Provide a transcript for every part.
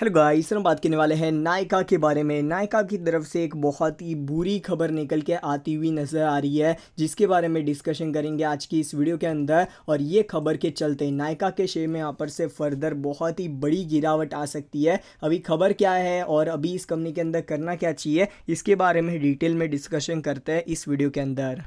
hello guys हम बात करने वाले हैं नायका के बारे में नायका की तरफ से एक बहुत ही बुरी खबर निकल के आती हुई नज़र आ रही है जिसके बारे में डिस्कशन करेंगे आज की इस वीडियो के अंदर और ये खबर के चलते नायका के शेयर में यहाँ पर से फर्दर बहुत ही बड़ी गिरावट आ सकती है अभी खबर क्या है और अभी इस कंपनी के अंदर करना क्या चाहिए इसके बारे में डिटेल में डिस्कशन करते हैं इस वीडियो के अंदर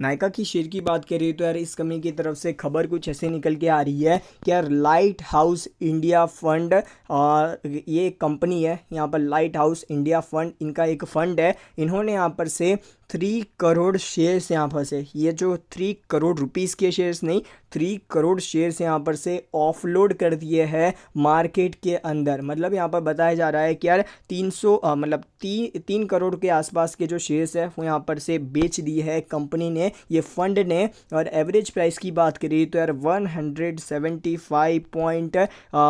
नायका की शेयर की बात करें तो यार इस कमी की तरफ से खबर कुछ ऐसे निकल के आ रही है कि यार लाइट हाउस इंडिया फंड आ, ये कंपनी है यहाँ पर लाइट हाउस इंडिया फंड इनका एक फ़ंड है इन्होंने यहाँ पर से थ्री करोड़ शेयर्स यहाँ पर से ये जो थ्री करोड़ रुपीस के शेयर्स नहीं थ्री करोड़ शेयर्स यहाँ पर से ऑफलोड कर दिए हैं मार्केट के अंदर मतलब यहाँ पर बताया जा रहा है कि यार तीन सौ मतलब ती, तीन करोड़ के आसपास के जो शेयर्स हैं वो यहाँ पर से बेच दिए है कंपनी ने ये फंड ने और एवरेज प्राइस की बात करी तो यार one hundred seventy five point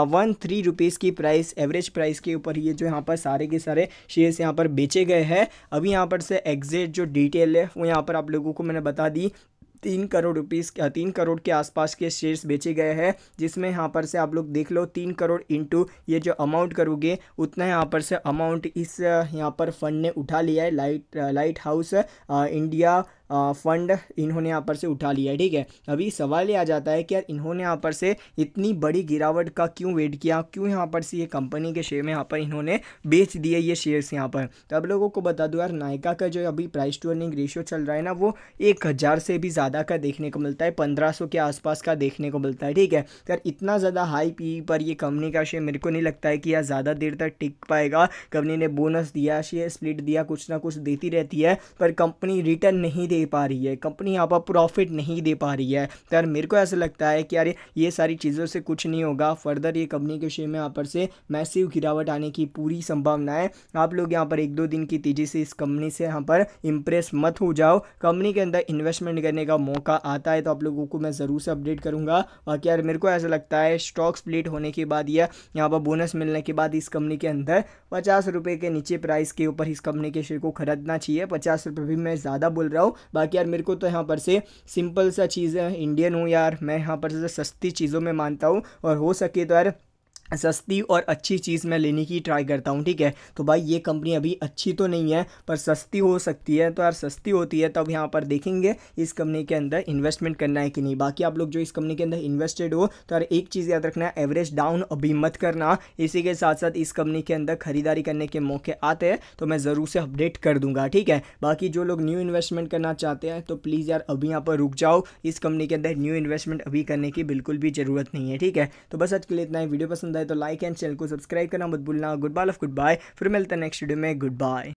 one three rupees की प्राइस एवरेज प्राइस के ऊपर ये जो यहाँ पर सारे के सारे शेयर्स यहाँ पर बेचे गए हैं अभी यहाँ पर से एग्जिट जो डिटेल है वो यहाँ पर आप लोगों को मैंने बता दी तीन करोड़ रुपीस तीन करोड़ के आसपास के शेयर्स बेचे गए हैं जिसमें यहाँ पर से आप लोग देख लो तीन करोड़ इंटू ये जो अमाउंट करोगे उतना यहाँ पर से अमाउंट इस यहाँ पर फंड ने उठा लिया है light lighthouse India fund इन्होंने यहाँ पर से उठा लिया ठीक है अभी सवाल ये आ जाता है कि यार इन्होंने यहाँ पर से इतनी बड़ी गिरावट का क्यों वेट किया क्यों यहाँ पर से ये कंपनी के शेयर में यहाँ पर इन्होंने बेच दिए ये शेयर्स यहाँ पर तो अब लोगों को बता दो यार नायका का जो अभी प्राइस टू अर्निंग रेशियो चल रहा है ना वो एक हज़ार से भी ज़्यादा का देखने को मिलता है पंद्रह सौ के आसपास का देखने को मिलता है ठीक है तो यार इतना ज़्यादा हाई पी पर ये कंपनी का शेयर मेरे को नहीं लगता है कि यार ज़्यादा देर तक टिक पाएगा कंपनी ने बोनस दिया शेयर स्प्लिट दिया कुछ ना कुछ देती रहती है पर कंपनी रिटर्न नहीं दे दे पा रही है कंपनी यहाँ पर प्रॉफिट नहीं दे पा रही है तो यार मेरे को ऐसा लगता है कि यार ये सारी चीज़ों से कुछ नहीं होगा फर्दर ये कंपनी के शेयर में यहाँ पर से मैसिव गिरावट आने की पूरी संभावना है आप लोग यहाँ पर एक दो दिन की तेज़ी से इस कंपनी से यहाँ पर इम्प्रेस मत हो जाओ कंपनी के अंदर इन्वेस्टमेंट करने का मौका आता है तो आप लोगों को मैं ज़रूर से अपडेट करूँगा बाकी यार मेरे को ऐसा लगता है स्टॉक स्प्लिट होने के बाद या यहाँ पर बोनस मिलने के बाद इस कंपनी के अंदर पचास रुपये के नीचे प्राइस के ऊपर इस कंपनी के शेयर को खरीदना चाहिए पचास रुपये भी मैं ज़्यादा बोल रहा हूँ बाकी यार मेरे को तो यहाँ पर से सिंपल सा चीज़ है इंडियन हूँ यार मैं यहाँ पर से सस्ती चीज़ों में मानता हूँ और हो सके तो यार सस्ती और अच्छी चीज़ मैं लेने की ट्राई करता हूँ ठीक है तो भाई ये कंपनी अभी अच्छी तो नहीं है पर सस्ती हो सकती है तो यार सस्ती होती है तब यहाँ पर देखेंगे इस कंपनी के अंदर इन्वेस्टमेंट करना है कि नहीं बाकी आप लोग जो इस कंपनी के अंदर इन्वेस्टेड हो तो यार एक चीज़ याद रखना है एवरेज डाउन अभी मत करना इसी के साथ साथ इस कंपनी के अंदर खरीदारी करने के मौके आते हैं तो मैं ज़रूर से अपडेट कर दूंगा ठीक है बाकी जो लोग न्यू इन्वेस्टमेंट करना चाहते हैं तो प्लीज़ यार अभी यहाँ पर रुक जाओ इस कंपनी के अंदर न्यू इन्वेस्टमेंट अभी करने की बिल्कुल भी ज़रूरत नहीं है ठीक है तो बस आज के लिए इतना ही वीडियो पसंद पसंद आए तो लाइक एंड चैनल को सब्सक्राइब करना मत भूलना good bye love good bye फिर मिलते हैं नेक्स्ट वीडियो में गुड बाय